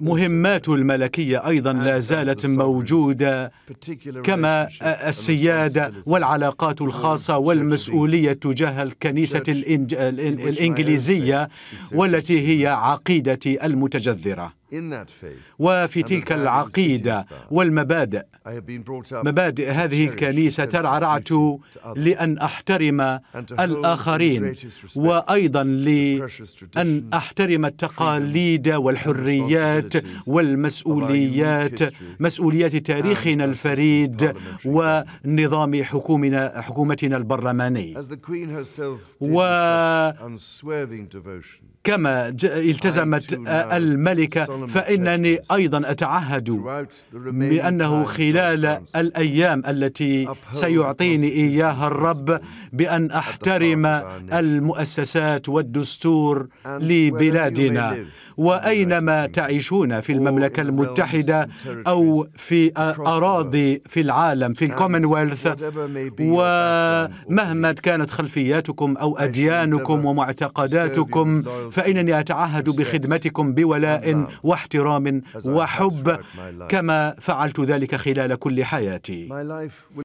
مهمات الملكية أيضا لا زالت موجودة كما السيادة والعلاقات الخاصة والمسؤولية تجاه الكنيسة الإنجليزية والتي هي عقيدتي المتجذرة وفي تلك العقيدة والمبادئ مبادئ هذه الكنيسة ترعرعت لأن أحترم الآخرين وأيضا لأن أحترم التقاليد والحريات والمسؤوليات مسؤوليات تاريخنا الفريد ونظام حكومنا حكومتنا البرلماني و كما التزمت الملكة فإنني أيضا أتعهد بأنه خلال الأيام التي سيعطيني إياها الرب بأن أحترم المؤسسات والدستور لبلادنا واينما تعيشون في المملكه المتحده او في اراضي في العالم في الكومنولث ومهما كانت خلفياتكم او اديانكم ومعتقداتكم فانني اتعهد بخدمتكم بولاء واحترام وحب كما فعلت ذلك خلال كل حياتي